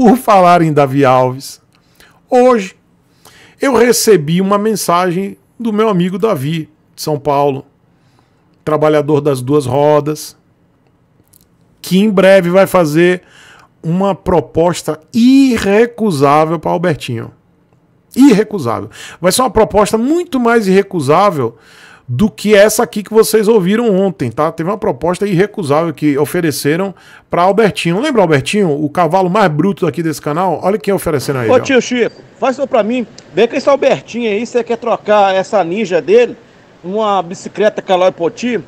Por falar em Davi Alves, hoje eu recebi uma mensagem do meu amigo Davi, de São Paulo, trabalhador das duas rodas, que em breve vai fazer uma proposta irrecusável para Albertinho. Irrecusável. Vai ser uma proposta muito mais irrecusável do que essa aqui que vocês ouviram ontem, tá? Teve uma proposta irrecusável que ofereceram para Albertinho. Lembra Albertinho, o cavalo mais bruto aqui desse canal? Olha quem oferecendo aí. Ô ó. tio Chico, faz só para mim, Vem com esse Albertinho aí, você quer trocar essa ninja dele, uma bicicleta Calói Poti,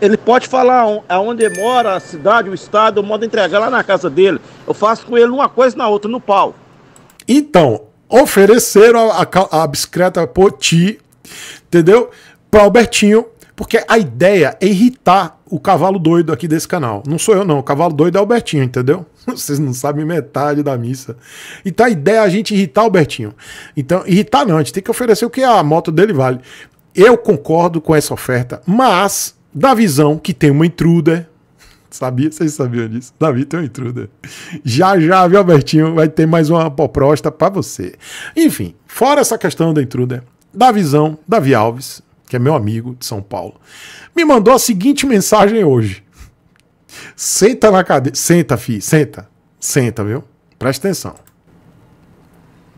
ele pode falar aonde mora, a cidade, o estado, o modo de entregar lá na casa dele. Eu faço com ele uma coisa na outra, no pau. Então, ofereceram a, a, a bicicleta Poti, entendeu? para Albertinho, porque a ideia é irritar o cavalo doido aqui desse canal. Não sou eu, não. O cavalo doido é Albertinho, entendeu? Vocês não sabem metade da missa. Então a ideia é a gente irritar Albertinho. Então, irritar não, a gente tem que oferecer o que a moto dele vale. Eu concordo com essa oferta, mas da visão que tem uma intruder. Sabia? Vocês sabiam disso? Davi tem um intruder. Já já, viu, Albertinho? Vai ter mais uma proposta para você. Enfim, fora essa questão da intruder, da visão, Davi Alves, que é meu amigo de São Paulo, me mandou a seguinte mensagem hoje. Senta na cadeira. Senta, fi, senta. Senta, viu? Presta atenção.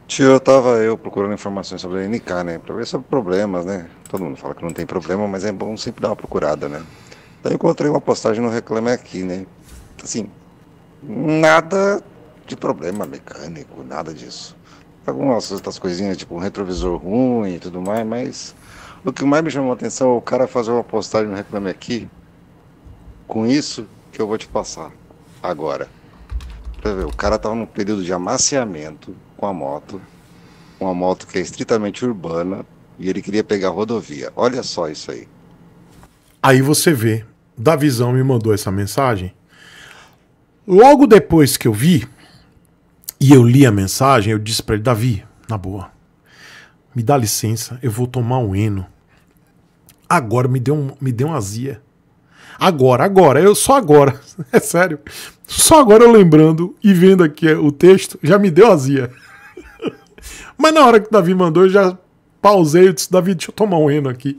Tio, eu tava eu procurando informações sobre a NK, né? Pra ver sobre problemas, né? Todo mundo fala que não tem problema, mas é bom sempre dar uma procurada, né? Daí eu encontrei uma postagem no Reclame Aqui, né? Assim, nada de problema mecânico, nada disso. Algumas outras coisinhas, tipo um retrovisor ruim e tudo mais, mas o que mais me chamou a atenção é o cara fazer uma postagem no Reclame Aqui com isso que eu vou te passar agora. Ver, o cara tava num período de amaciamento com a moto, uma moto que é estritamente urbana, e ele queria pegar a rodovia. Olha só isso aí. Aí você vê, da visão me mandou essa mensagem. Logo depois que eu vi e eu li a mensagem, eu disse para ele, Davi, na boa, me dá licença, eu vou tomar um heno. Agora me deu, um, me deu uma azia. Agora, agora, eu só agora, é sério. Só agora eu lembrando e vendo aqui o texto, já me deu azia. Mas na hora que o Davi mandou, eu já pausei e disse, Davi, deixa eu tomar um heno aqui.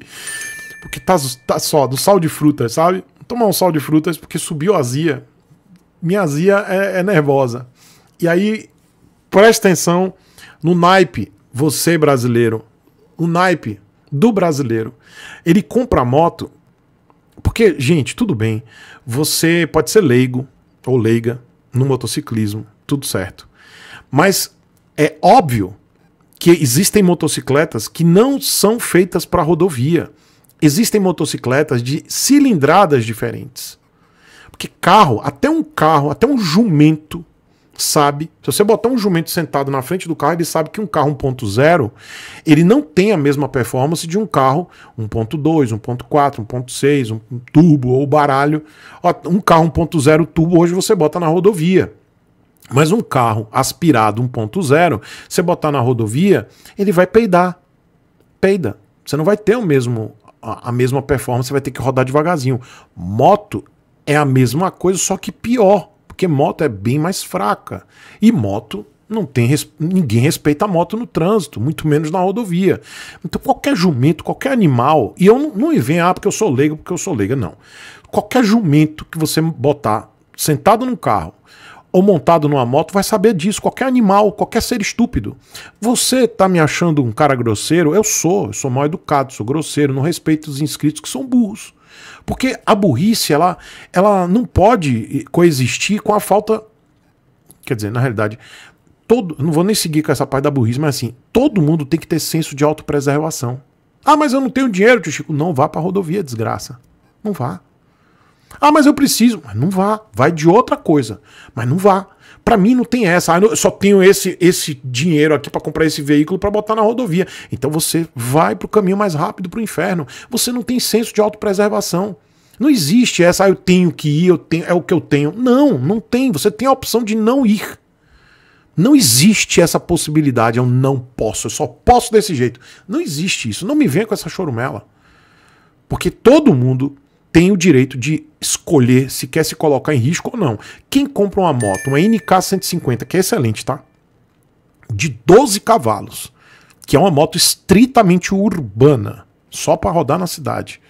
Porque tá, tá só, do sal de frutas, sabe? Tomar um sal de frutas porque subiu azia. Minha azia é, é nervosa. E aí, presta atenção no naipe você brasileiro, o naipe do brasileiro. Ele compra moto porque, gente, tudo bem. Você pode ser leigo ou leiga no motociclismo, tudo certo. Mas é óbvio que existem motocicletas que não são feitas para rodovia. Existem motocicletas de cilindradas diferentes. Porque carro, até um carro, até um jumento sabe, se você botar um jumento sentado na frente do carro, ele sabe que um carro 1.0, ele não tem a mesma performance de um carro 1.2, 1.4, 1.6, um turbo ou baralho. Um carro 1.0 turbo hoje você bota na rodovia. Mas um carro aspirado 1.0, você botar na rodovia, ele vai peidar. Peida. Você não vai ter o mesmo a mesma performance, você vai ter que rodar devagarzinho. Moto é a mesma coisa, só que pior porque moto é bem mais fraca. E moto não tem res... ninguém respeita a moto no trânsito, muito menos na rodovia. Então qualquer jumento, qualquer animal, e eu não, não vem ah porque eu sou leigo, porque eu sou leiga, não. Qualquer jumento que você botar sentado num carro ou montado numa moto vai saber disso, qualquer animal, qualquer ser estúpido. Você tá me achando um cara grosseiro? Eu sou, eu sou mal educado, sou grosseiro, não respeito os inscritos que são burros. Porque a burrice, ela, ela não pode coexistir com a falta. Quer dizer, na realidade, todo. Não vou nem seguir com essa parte da burrice, mas assim, todo mundo tem que ter senso de autopreservação. Ah, mas eu não tenho dinheiro, tio Chico. Não vá a rodovia, desgraça. Não vá. Ah, mas eu preciso. Mas não vá. Vai de outra coisa. Mas não vá. Para mim não tem essa. Ah, eu só tenho esse, esse dinheiro aqui para comprar esse veículo para botar na rodovia. Então você vai para o caminho mais rápido para o inferno. Você não tem senso de autopreservação. Não existe essa, ah, eu tenho que ir, eu tenho, é o que eu tenho. Não, não tem. Você tem a opção de não ir. Não existe essa possibilidade. Eu não posso, eu só posso desse jeito. Não existe isso. Não me venha com essa chorumela. Porque todo mundo tem o direito de escolher se quer se colocar em risco ou não. Quem compra uma moto, uma NK 150, que é excelente, tá? De 12 cavalos, que é uma moto estritamente urbana, só para rodar na cidade,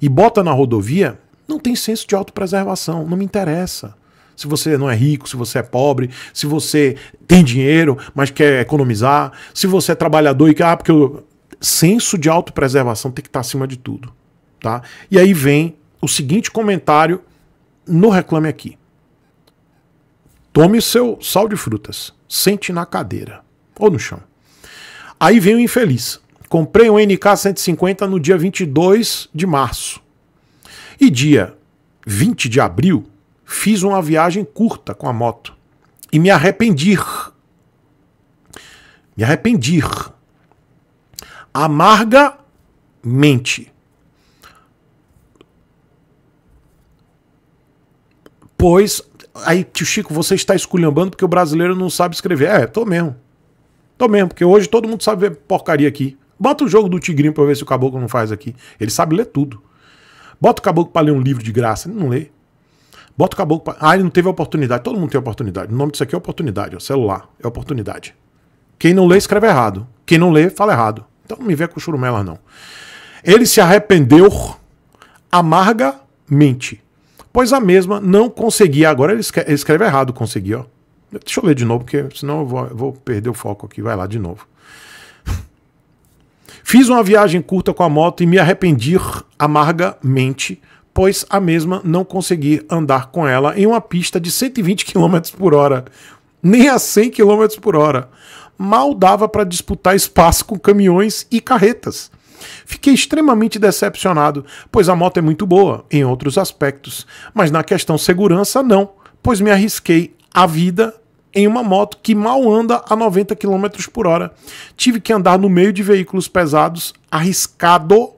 e bota na rodovia, não tem senso de autopreservação, não me interessa. Se você não é rico, se você é pobre, se você tem dinheiro, mas quer economizar, se você é trabalhador e quer, ah, porque eu... senso de autopreservação tem que estar tá acima de tudo, tá? E aí vem o seguinte comentário no Reclame Aqui. Tome seu sal de frutas, sente na cadeira ou no chão. Aí vem o infeliz. Comprei um NK 150 no dia 22 de março. E dia 20 de abril, fiz uma viagem curta com a moto e me arrependi. Me arrependi amargamente. Pois, aí, tio Chico, você está esculhambando porque o brasileiro não sabe escrever. É, tô mesmo. Tô mesmo, porque hoje todo mundo sabe ver porcaria aqui. Bota o jogo do Tigrinho pra ver se o caboclo não faz aqui. Ele sabe ler tudo. Bota o caboclo pra ler um livro de graça. Ele não lê. Bota o caboclo pra... Ah, ele não teve oportunidade. Todo mundo tem oportunidade. O nome disso aqui é oportunidade. É celular. É oportunidade. Quem não lê, escreve errado. Quem não lê, fala errado. Então não me vê com churumela não. Ele se arrependeu amargamente pois a mesma não conseguia. Agora ele escreve, ele escreve errado, Deixa eu ler de novo, porque senão eu vou, eu vou perder o foco aqui. Vai lá de novo. Fiz uma viagem curta com a moto e me arrependi amargamente, pois a mesma não consegui andar com ela em uma pista de 120 km por hora, nem a 100 km por hora. Mal dava para disputar espaço com caminhões e carretas. Fiquei extremamente decepcionado, pois a moto é muito boa em outros aspectos, mas na questão segurança não, pois me arrisquei a vida em uma moto que mal anda a 90 km por hora. Tive que andar no meio de veículos pesados, arriscado,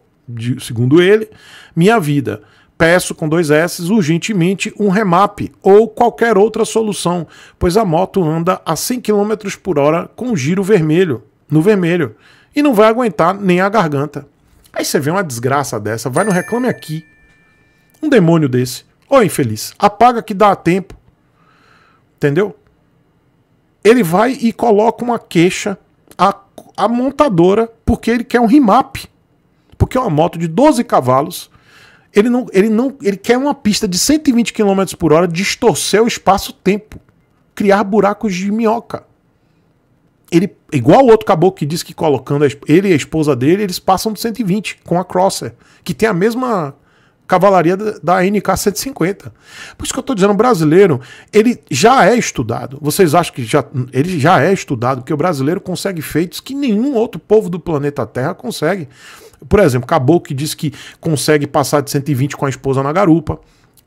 segundo ele, minha vida. Peço com dois S urgentemente um remap ou qualquer outra solução, pois a moto anda a 100 km por hora com giro vermelho, no vermelho e não vai aguentar nem a garganta. Aí você vê uma desgraça dessa, vai no Reclame Aqui. Um demônio desse. Ô infeliz, apaga que dá tempo. Entendeu? Ele vai e coloca uma queixa à, à montadora porque ele quer um remap. Porque é uma moto de 12 cavalos. Ele não, ele não, ele quer uma pista de 120 km por hora distorcer o espaço-tempo, criar buracos de minhoca ele, igual o outro caboclo que disse que colocando a, ele e a esposa dele, eles passam do 120 com a Crosser, que tem a mesma cavalaria da, da NK 150. Por isso que eu estou dizendo, o brasileiro, ele já é estudado. Vocês acham que já, ele já é estudado, porque o brasileiro consegue feitos que nenhum outro povo do planeta Terra consegue. Por exemplo, Caboclo que diz que consegue passar de 120 com a esposa na garupa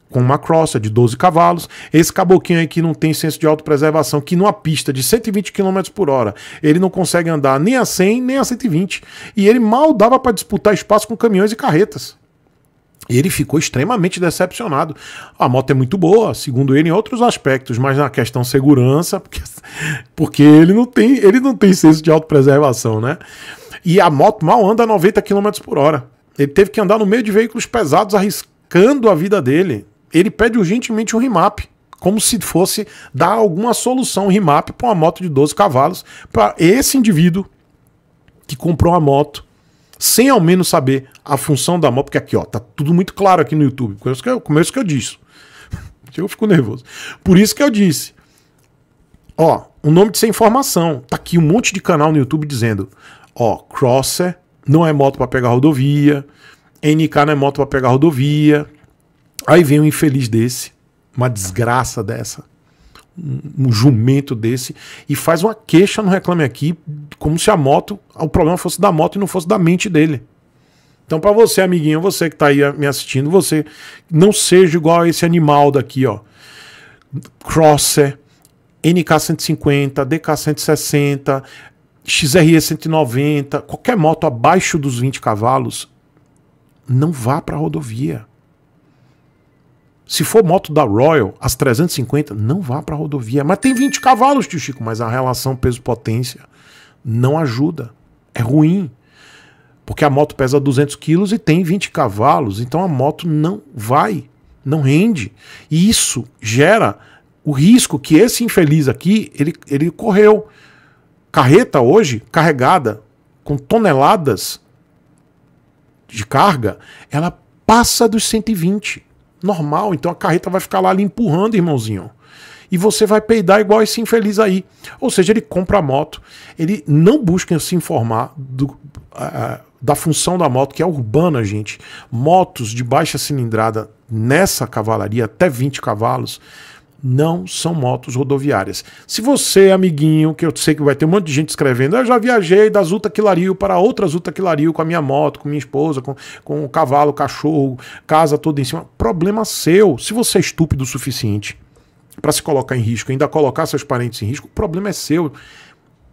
com uma crossa de 12 cavalos. Esse caboquinho aí que não tem senso de autopreservação, que numa pista de 120 km por hora, ele não consegue andar nem a 100, nem a 120. E ele mal dava para disputar espaço com caminhões e carretas. E ele ficou extremamente decepcionado. A moto é muito boa, segundo ele, em outros aspectos, mas na questão segurança, porque, porque ele, não tem, ele não tem senso de autopreservação, né? E a moto mal anda a 90 km por hora. Ele teve que andar no meio de veículos pesados, arriscando a vida dele ele pede urgentemente um remap, como se fosse dar alguma solução, um remap para uma moto de 12 cavalos, para esse indivíduo que comprou a moto sem ao menos saber a função da moto, porque aqui, ó, tá tudo muito claro aqui no YouTube, por isso que eu, por isso que eu disse. eu fico nervoso. Por isso que eu disse. Ó, o um nome de sem informação. Tá aqui um monte de canal no YouTube dizendo, ó, Crosser não é moto para pegar rodovia, NK não é moto para pegar rodovia, Aí vem um infeliz desse, uma desgraça dessa, um, um jumento desse, e faz uma queixa no Reclame Aqui, como se a moto, o problema fosse da moto e não fosse da mente dele. Então, para você, amiguinho, você que está aí ah, me assistindo, você não seja igual a esse animal daqui, ó. Crosser, NK150, DK160, XRE 190, qualquer moto abaixo dos 20 cavalos, não vá para a rodovia. Se for moto da Royal, as 350 não vá para a rodovia. Mas tem 20 cavalos, tio Chico, mas a relação peso-potência não ajuda. É ruim. Porque a moto pesa 200 quilos e tem 20 cavalos, então a moto não vai, não rende. E isso gera o risco que esse infeliz aqui, ele, ele correu. Carreta hoje, carregada com toneladas de carga, ela passa dos 120 normal. Então a carreta vai ficar lá lhe empurrando, irmãozinho. E você vai peidar igual esse infeliz aí. Ou seja, ele compra a moto, ele não busca se informar do, uh, da função da moto, que é urbana, gente. Motos de baixa cilindrada nessa cavalaria, até 20 cavalos, não são motos rodoviárias. Se você, amiguinho, que eu sei que vai ter um monte de gente escrevendo, ah, eu já viajei da Azul Taquilario para outra Azul Taquilario com a minha moto, com minha esposa, com, com o cavalo, cachorro, casa toda em cima. Problema seu. Se você é estúpido o suficiente para se colocar em risco, ainda colocar seus parentes em risco, o problema é seu.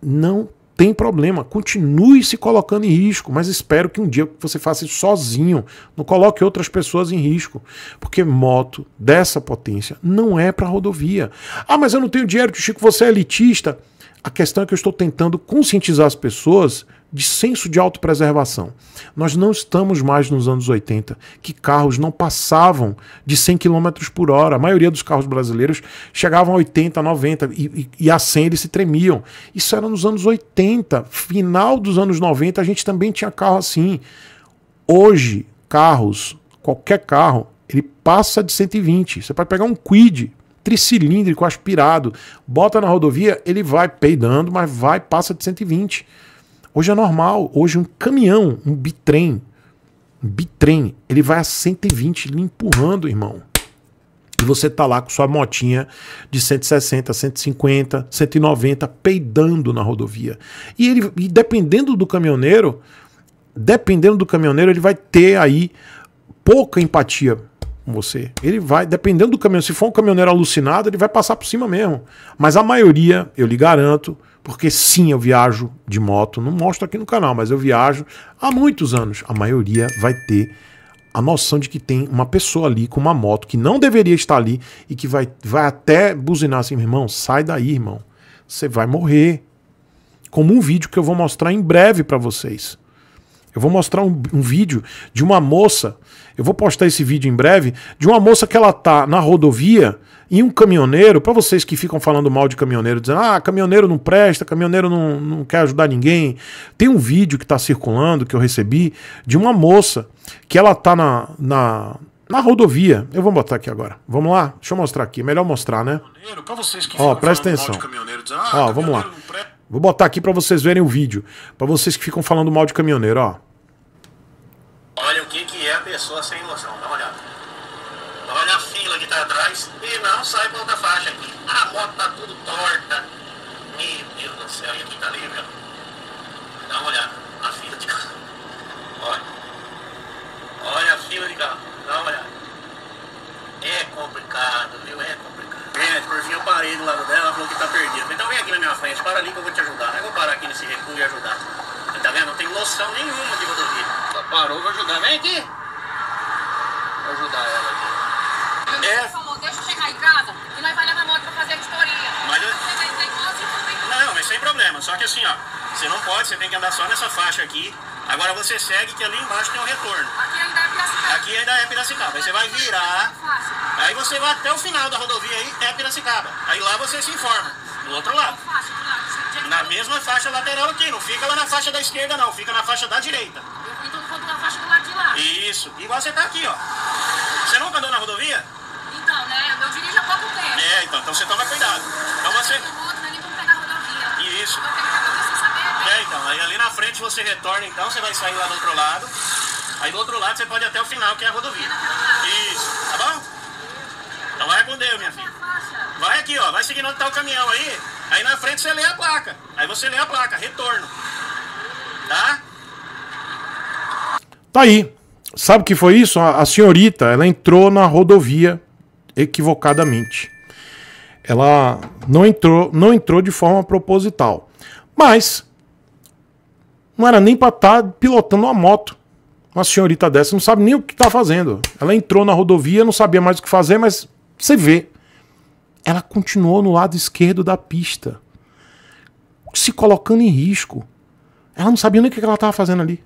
Não tem problema, continue se colocando em risco, mas espero que um dia você faça isso sozinho, não coloque outras pessoas em risco, porque moto dessa potência não é para rodovia. Ah, mas eu não tenho dinheiro, Chico, você é elitista. A questão é que eu estou tentando conscientizar as pessoas de senso de autopreservação. Nós não estamos mais nos anos 80, que carros não passavam de 100 km por hora. A maioria dos carros brasileiros chegavam a 80, 90 e, e, e a 100 eles se tremiam. Isso era nos anos 80. Final dos anos 90 a gente também tinha carro assim. Hoje, carros, qualquer carro, ele passa de 120. Você pode pegar um Quid, tricilíndrico aspirado, bota na rodovia, ele vai peidando, mas vai, passa de 120. Hoje é normal, hoje um caminhão, um bitrem, um bitrem, ele vai a 120 lhe empurrando, irmão. E você tá lá com sua motinha de 160, 150, 190 peidando na rodovia. E ele e dependendo do caminhoneiro, dependendo do caminhoneiro, ele vai ter aí pouca empatia com você. Ele vai, dependendo do caminhão, se for um caminhoneiro alucinado, ele vai passar por cima mesmo. Mas a maioria, eu lhe garanto, porque sim, eu viajo de moto, não mostro aqui no canal, mas eu viajo há muitos anos. A maioria vai ter a noção de que tem uma pessoa ali com uma moto que não deveria estar ali e que vai, vai até buzinar assim, irmão, sai daí, irmão. Você vai morrer. Como um vídeo que eu vou mostrar em breve para vocês. Eu vou mostrar um, um, vídeo de uma moça. Eu vou postar esse vídeo em breve de uma moça que ela tá na rodovia e um caminhoneiro. Para vocês que ficam falando mal de caminhoneiro, dizendo ah caminhoneiro não presta, caminhoneiro não, não quer ajudar ninguém. Tem um vídeo que está circulando que eu recebi de uma moça que ela tá na, na na rodovia. Eu vou botar aqui agora. Vamos lá? Deixa eu mostrar aqui. Melhor mostrar, né? Ó, presta atenção. Dizendo, ah, Ó, vamos lá. Vou botar aqui para vocês verem o vídeo. para vocês que ficam falando mal de caminhoneiro, ó. Olha o que, que é a pessoa sem noção, dá uma olhada. Olha a fila que tá atrás e não sai pra outra faixa aqui. A moto tá tudo torta. Meu Deus do céu, e aqui tá livre, ó. Dá uma olhada. A fila de carro. Olha. Olha a fila de carro. Dá uma olhada. É complicado, viu? É complicado. É, pena, tipo, de eu parei do lado dela, ela falou que tá perdida. então vem aqui na minha frente, para ali que eu vou te ajudar. Eu vou parar aqui nesse recuo e ajudar. tá vendo? Não tem noção nenhuma de rodovia. Ela parou, vou ajudar. Vem aqui. Vou ajudar ela aqui. É. falou, deixa eu chegar em casa, nós vai levar a moto pra fazer a Não, mas sem problema. Só que assim, ó, você não pode, você tem que andar só nessa faixa aqui. Agora você segue que ali embaixo tem um retorno. Aqui ainda é Piracicaba. Aqui ainda é Piracicaba. Aí você vai virar... Fácil. Aí você vai até o final da rodovia aí, é a Piracicaba. Aí lá você se informa, do outro lado. Na mesma faixa lateral aqui, não fica lá na faixa da esquerda não, fica na faixa da direita. Então vou na faixa do lado de lá. Isso, igual você tá aqui, ó. Você nunca andou na rodovia? Então, né? Eu dirijo há pouco tempo. É, então, então você toma cuidado. Então você. Isso. É, então, aí ali na frente você retorna, então você vai sair lá do outro lado. Aí do outro lado você pode ir até o final, que é a rodovia. Isso. Então vai com Deus, minha filha. Vai aqui, ó. Vai seguindo onde tá o caminhão aí. Aí na frente você lê a placa. Aí você lê a placa, retorno. Tá? Tá aí. Sabe o que foi isso? A senhorita, ela entrou na rodovia equivocadamente. Ela não entrou, não entrou de forma proposital. Mas não era nem para estar tá pilotando uma moto. Uma senhorita dessa não sabe nem o que está fazendo. Ela entrou na rodovia, não sabia mais o que fazer, mas você vê. Ela continuou no lado esquerdo da pista, se colocando em risco. Ela não sabia nem o que ela estava fazendo ali.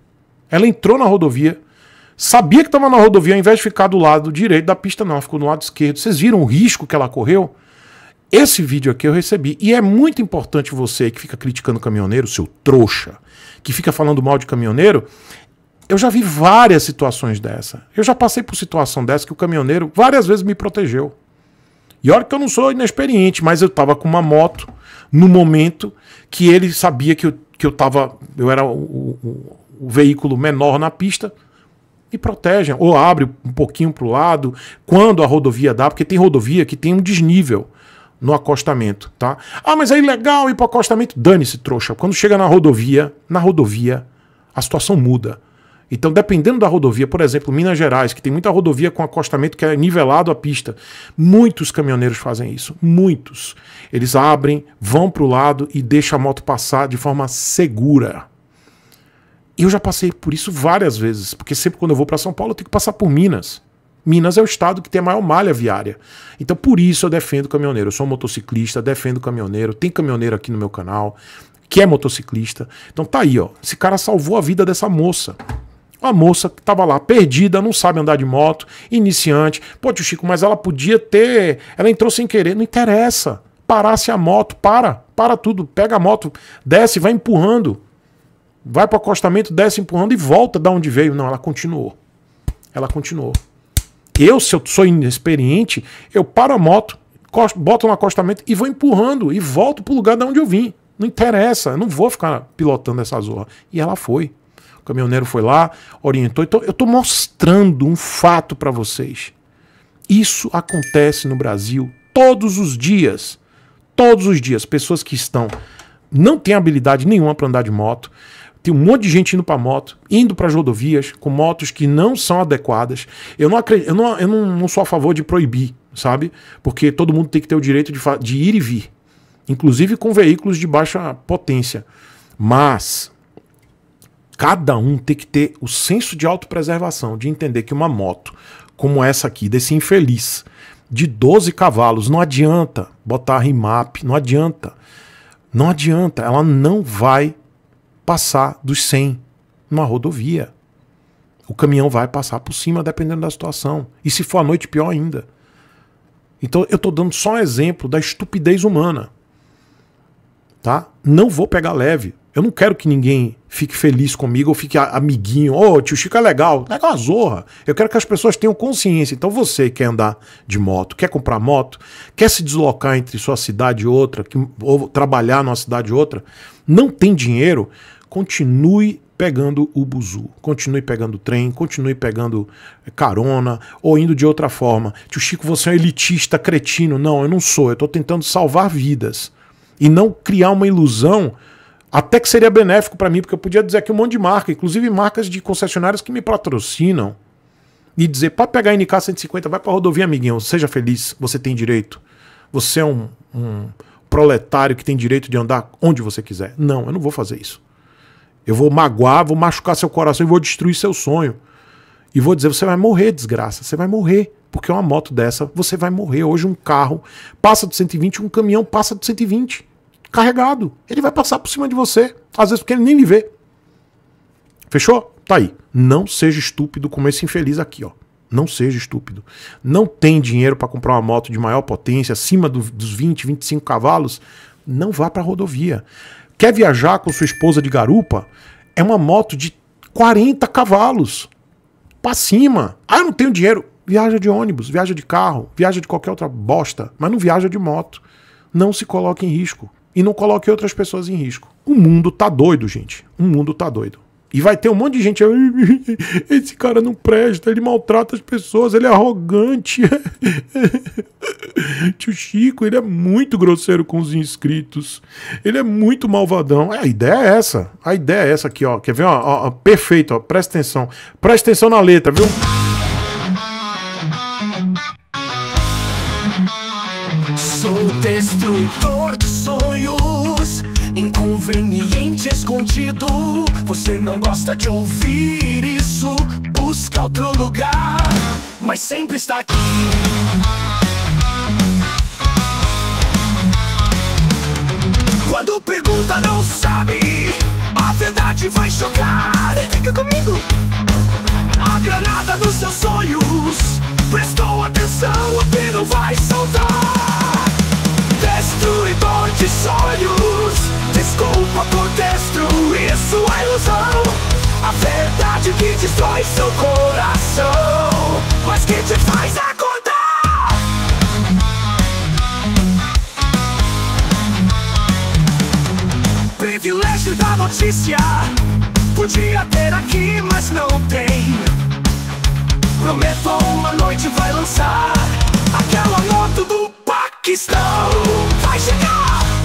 Ela entrou na rodovia, sabia que estava na rodovia, ao invés de ficar do lado direito da pista, não, ela ficou no lado esquerdo. Vocês viram o risco que ela correu? Esse vídeo aqui eu recebi. E é muito importante você que fica criticando caminhoneiro, seu trouxa, que fica falando mal de caminhoneiro. Eu já vi várias situações dessa. Eu já passei por situação dessa que o caminhoneiro várias vezes me protegeu. E olha que eu não sou inexperiente, mas eu tava com uma moto no momento que ele sabia que eu, que eu tava. Eu era o, o, o veículo menor na pista. E protegem, ou abre um pouquinho para o lado, quando a rodovia dá, porque tem rodovia que tem um desnível no acostamento, tá? Ah, mas é ilegal ir para o acostamento. Dane-se, trouxa. Quando chega na rodovia, na rodovia, a situação muda. Então, dependendo da rodovia, por exemplo, Minas Gerais, que tem muita rodovia com acostamento que é nivelado à pista, muitos caminhoneiros fazem isso, muitos. Eles abrem, vão para o lado e deixam a moto passar de forma segura. Eu já passei por isso várias vezes, porque sempre quando eu vou para São Paulo eu tenho que passar por Minas. Minas é o estado que tem a maior malha viária. Então, por isso eu defendo o caminhoneiro. Eu sou um motociclista, defendo o caminhoneiro. Tem caminhoneiro aqui no meu canal que é motociclista. Então tá aí, ó. Esse cara salvou a vida dessa moça. Uma moça que estava lá perdida, não sabe andar de moto, iniciante. Pô, tio Chico, mas ela podia ter. Ela entrou sem querer. Não interessa. Parasse a moto, para, para tudo. Pega a moto, desce, vai empurrando. Vai para o acostamento, desce empurrando e volta da onde veio. Não, ela continuou. Ela continuou. Eu, se eu sou inexperiente, eu paro a moto, boto no acostamento e vou empurrando e volto para o lugar de onde eu vim. Não interessa, eu não vou ficar pilotando essa zorra. E ela foi caminhoneiro foi lá, orientou. Então, eu estou mostrando um fato para vocês. Isso acontece no Brasil todos os dias. Todos os dias. Pessoas que estão. não têm habilidade nenhuma para andar de moto. Tem um monte de gente indo para moto, indo para as rodovias com motos que não são adequadas. Eu não acredito, eu, não, eu não, não, sou a favor de proibir, sabe? Porque todo mundo tem que ter o direito de, de ir e vir, inclusive com veículos de baixa potência. Mas cada um tem que ter o senso de autopreservação, de entender que uma moto como essa aqui, desse infeliz, de 12 cavalos, não adianta botar rimap, não adianta. Não adianta, ela não vai passar dos 100 numa rodovia. O caminhão vai passar por cima, dependendo da situação. E se for à noite, pior ainda. Então eu estou dando só um exemplo da estupidez humana. Tá? Não vou pegar leve eu não quero que ninguém fique feliz comigo ou fique amiguinho. Ô, oh, tio Chico é legal. Legal é a zorra. Eu quero que as pessoas tenham consciência. Então você quer andar de moto, quer comprar moto, quer se deslocar entre sua cidade e outra, ou trabalhar numa cidade e outra, não tem dinheiro, continue pegando o buzu, continue pegando trem, continue pegando eh, carona ou indo de outra forma. Tio Chico, você é um elitista cretino. Não, eu não sou. Eu estou tentando salvar vidas e não criar uma ilusão até que seria benéfico para mim, porque eu podia dizer aqui um monte de marca, inclusive marcas de concessionárias que me patrocinam, e dizer: pode pegar a NK 150, vai para rodovia, amiguinho, seja feliz, você tem direito. Você é um, um proletário que tem direito de andar onde você quiser. Não, eu não vou fazer isso. Eu vou magoar, vou machucar seu coração e vou destruir seu sonho. E vou dizer: você vai morrer, desgraça, você vai morrer. Porque uma moto dessa, você vai morrer. Hoje um carro passa de 120, um caminhão passa de 120 carregado. Ele vai passar por cima de você. Às vezes porque ele nem lhe vê. Fechou? Tá aí. Não seja estúpido como esse infeliz aqui, ó. Não seja estúpido. Não tem dinheiro para comprar uma moto de maior potência, acima do, dos 20, 25 cavalos. Não vá para rodovia. Quer viajar com sua esposa de garupa? É uma moto de 40 cavalos. Para cima. Ah, eu não tenho dinheiro. Viaja de ônibus, viaja de carro, viaja de qualquer outra bosta, mas não viaja de moto. Não se coloque em risco e não coloque outras pessoas em risco. O mundo tá doido, gente. O mundo tá doido. E vai ter um monte de gente. Esse cara não presta, ele maltrata as pessoas, ele é arrogante. Tio Chico, ele é muito grosseiro com os inscritos. Ele é muito malvadão. É, a ideia é essa. A ideia é essa aqui, ó. Quer ver? Ó, ó perfeito, ó. Presta atenção. Presta atenção na letra, viu? sentido. Você não gosta de ouvir isso. Busca outro lugar, mas sempre está aqui. Quando pergunta, não sabe. A verdade vai chocar. Fica comigo. A granada dos seus sonhos. Prestou atenção, o pino vai saltar. Destruidor de sonhos. Desculpa por destruir sua ilusão A verdade que destrói seu coração Mas que te faz acordar Privilégio da notícia Podia ter aqui, mas não tem Prometo uma noite vai lançar Aquela moto do Paquistão Vai chegar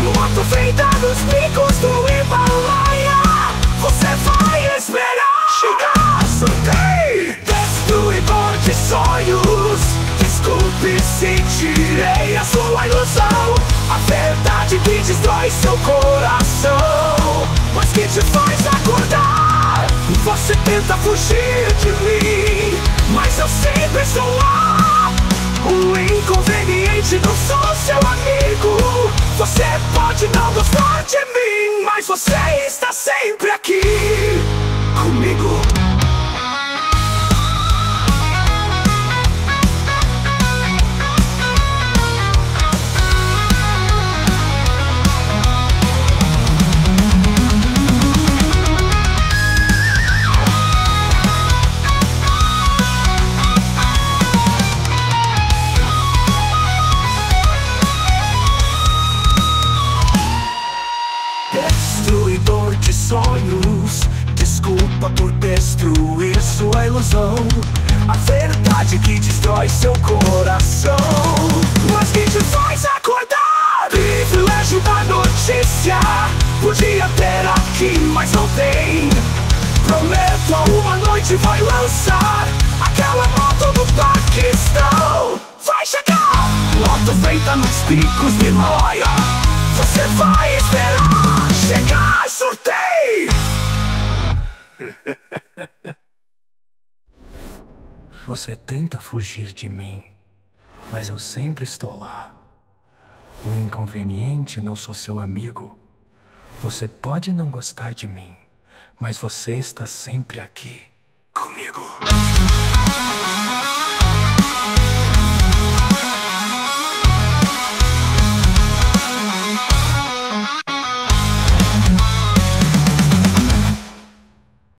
no feita dos picos do Himalaya soltei Destrui de sonhos Desculpe se tirei a sua ilusão A verdade que destrói seu coração Mas que te faz acordar Você tenta fugir de mim Mas eu sempre sou lá O inconveniente não sou seu amigo Você pode não gostar de mim Mas você está sempre aqui comigo Você tenta fugir de mim, mas eu sempre estou lá. O inconveniente não sou seu amigo. Você pode não gostar de mim, mas você está sempre aqui comigo.